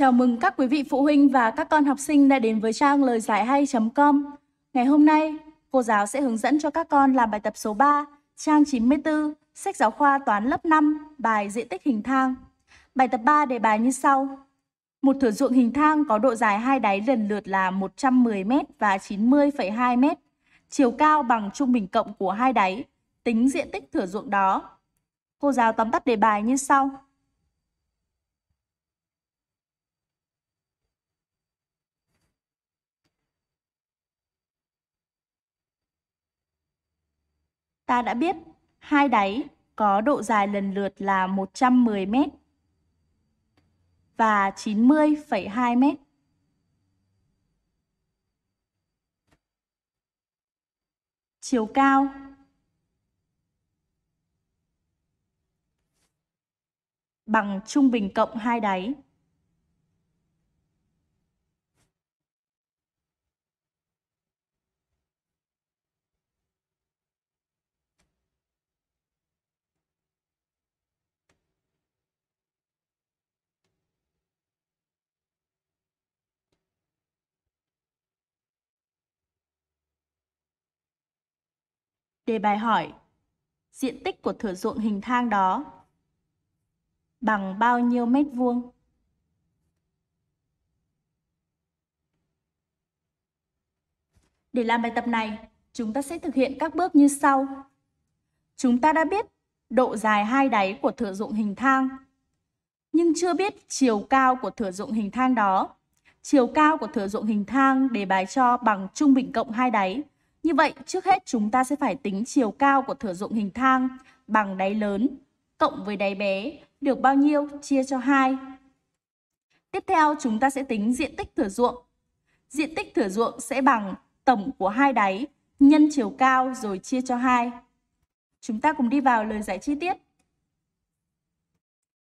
Chào mừng các quý vị phụ huynh và các con học sinh đã đến với trang lời giải hay.com. Ngày hôm nay, cô giáo sẽ hướng dẫn cho các con làm bài tập số 3, trang 94, sách giáo khoa toán lớp 5, bài diện tích hình thang. Bài tập 3 đề bài như sau. Một thửa ruộng hình thang có độ dài hai đáy lần lượt là 110m và 90,2m, chiều cao bằng trung bình cộng của hai đáy, tính diện tích thửa ruộng đó. Cô giáo tóm tắt đề bài như sau. ta đã biết hai đáy có độ dài lần lượt là 110 m và 90,2 m. Chiều cao bằng trung bình cộng hai đáy Đề bài hỏi, diện tích của thửa ruộng hình thang đó bằng bao nhiêu mét vuông? Để làm bài tập này, chúng ta sẽ thực hiện các bước như sau. Chúng ta đã biết độ dài hai đáy của thửa ruộng hình thang, nhưng chưa biết chiều cao của thửa ruộng hình thang đó. Chiều cao của thửa ruộng hình thang đề bài cho bằng trung bình cộng hai đáy như vậy, trước hết chúng ta sẽ phải tính chiều cao của thửa ruộng hình thang bằng đáy lớn cộng với đáy bé được bao nhiêu chia cho 2. Tiếp theo, chúng ta sẽ tính diện tích thửa ruộng. Diện tích thửa ruộng sẽ bằng tổng của hai đáy nhân chiều cao rồi chia cho 2. Chúng ta cùng đi vào lời giải chi tiết.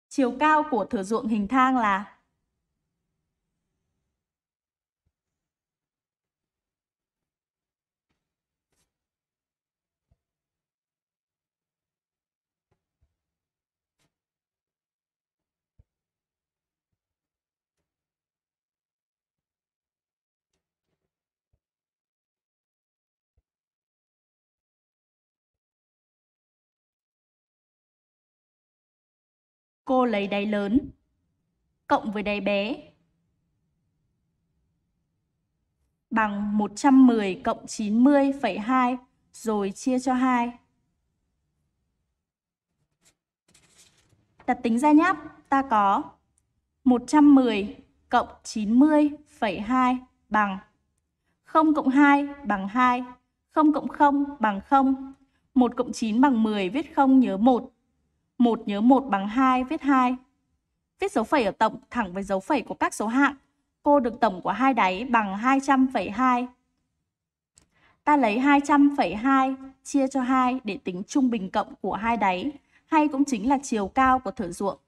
Chiều cao của thửa ruộng hình thang là Cô lấy đáy lớn, cộng với đáy bé, bằng 110 cộng 90,2 rồi chia cho 2. Đặt tính ra nháp ta có 110 cộng 90,2 bằng 0 cộng 2 bằng 2, 0 cộng 0 bằng 0, 1 cộng 9 bằng 10, viết 0 nhớ 1, 1 nhớ 1 bằng 2, viết 2. Viết dấu phẩy ở tổng thẳng với dấu phẩy của các số hạng. Cô được tổng của hai đáy bằng 200,2. Ta lấy 200,2 chia cho 2 để tính trung bình cộng của hai đáy, hay cũng chính là chiều cao của thửa ruộng.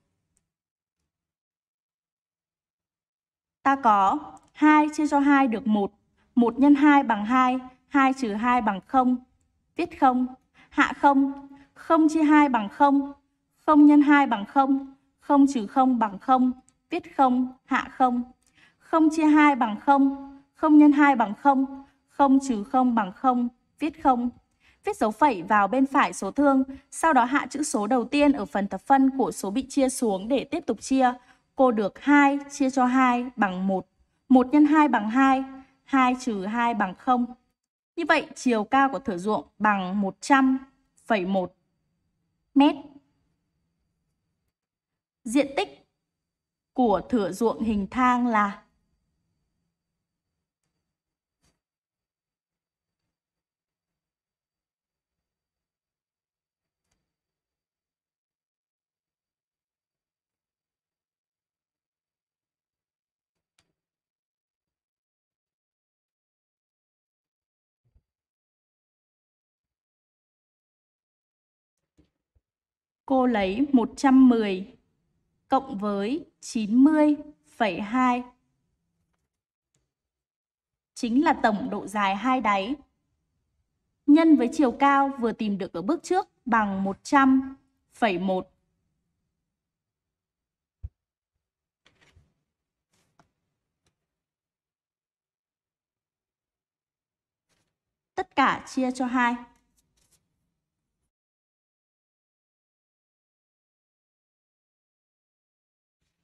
Ta có 2 chia cho 2 được 1, 1 x 2 bằng 2, 2 trừ 2 bằng 0, viết 0, hạ 0, 0 chia 2 bằng 0, 0 nhân 2 bằng 0, 0 trừ 0 bằng 0, viết 0, hạ 0. 0 chia 2 bằng 0, 0 nhân 2 bằng 0, 0 trừ 0 bằng 0, viết 0. Viết dấu phẩy vào bên phải số thương, sau đó hạ chữ số đầu tiên ở phần thập phân của số bị chia xuống để tiếp tục chia. Cô được 2 chia cho 2 bằng 1, 1 nhân 2 bằng 2, 2 trừ 2 bằng 0. Như vậy, chiều cao của thửa ruộng bằng 100,1 mét diện tích của thửa ruộng hình thang là Cô lấy 110 cộng với 90,2 chính là tổng độ dài hai đáy nhân với chiều cao vừa tìm được ở bước trước bằng 100,1. Tất cả chia cho 2.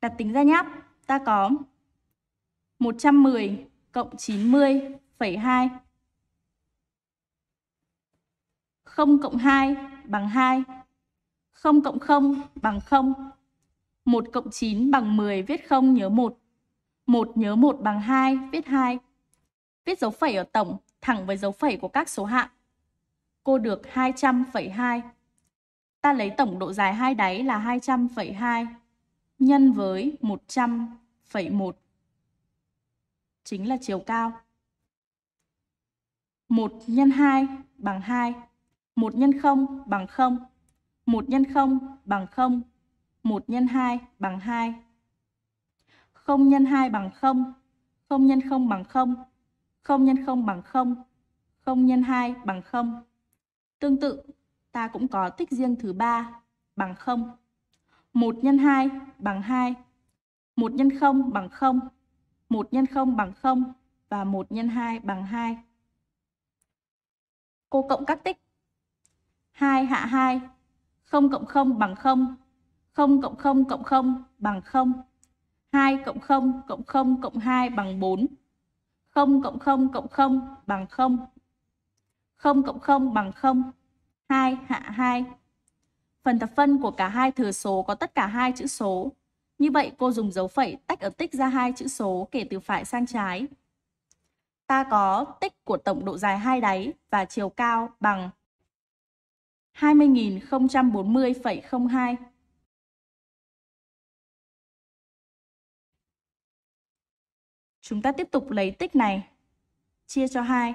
Đặt tính ra nháp, ta có 110 cộng 90,2. 0 cộng 2 bằng 2. 0 cộng 0 bằng 0. 1 cộng 9 bằng 10 viết 0 nhớ 1. 1 nhớ 1 bằng 2 viết 2. Viết dấu phẩy ở tổng thẳng với dấu phẩy của các số hạng. Cô được 200,2. Ta lấy tổng độ dài hai đáy là 200,2 nhân với 100,1 chính là chiều cao. 1 nhân 2 bằng 2, 1 nhân 0 bằng 0, 1 nhân 0 bằng 0, 1 nhân 2 bằng 2. 0 nhân 2 bằng 0, 0 nhân 0 bằng 0, 0 nhân 0 bằng 0, 0 nhân 2 bằng 0. Tương tự, ta cũng có tích riêng thứ ba bằng 0. 1 x 2 bằng 2, 1 x 0 bằng 0, 1 x 0 bằng 0 và 1 x 2 bằng 2. Cô cộng các tích. 2 hạ 2, 0 cộng 0 bằng 0, 0 cộng 0 cộng 0 bằng 0, 2 cộng 0 cộng 0 cộng 2 bằng 4, 0 cộng 0 cộng 0 bằng 0, 0 cộng 0 bằng 0, 2 hạ 2, Phần thập phân của cả hai thừa số có tất cả hai chữ số. Như vậy cô dùng dấu phẩy tách ở tích ra hai chữ số kể từ phải sang trái. Ta có tích của tổng độ dài hai đáy và chiều cao bằng 20.040,02. Chúng ta tiếp tục lấy tích này, chia cho 2.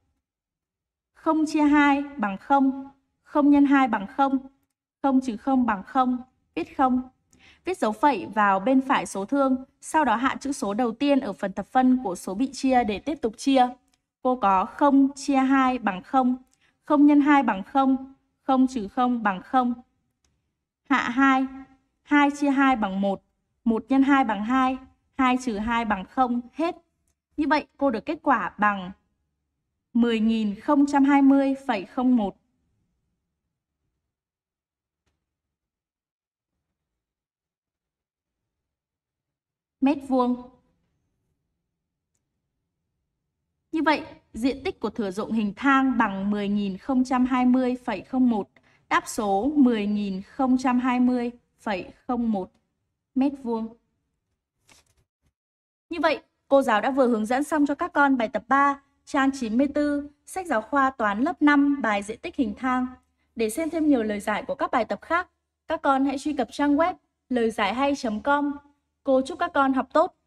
0 chia 2 bằng 0, 0 nhân 2 bằng 0, 0 trừ 0 bằng 0, viết 0. Viết dấu phẩy vào bên phải số thương, sau đó hạ chữ số đầu tiên ở phần thập phân của số bị chia để tiếp tục chia. Cô có 0 chia 2 bằng 0, 0 nhân 2 bằng 0, 0 trừ 0 bằng 0. Hạ 2, 2 chia 2 bằng 1, 1 nhân 2 bằng 2, 2 trừ 2 bằng 0, hết. Như vậy cô được kết quả bằng 10.020,01. mét vuông. Như vậy, diện tích của thửa ruộng hình thang bằng 10.020,01, đáp số 10.020,01 mét vuông. Như vậy, cô giáo đã vừa hướng dẫn xong cho các con bài tập 3 Trang 94, sách giáo khoa toán lớp 5, bài diện tích hình thang. Để xem thêm nhiều lời giải của các bài tập khác, các con hãy truy cập trang web lời giải hay.com. Cô chúc các con học tốt!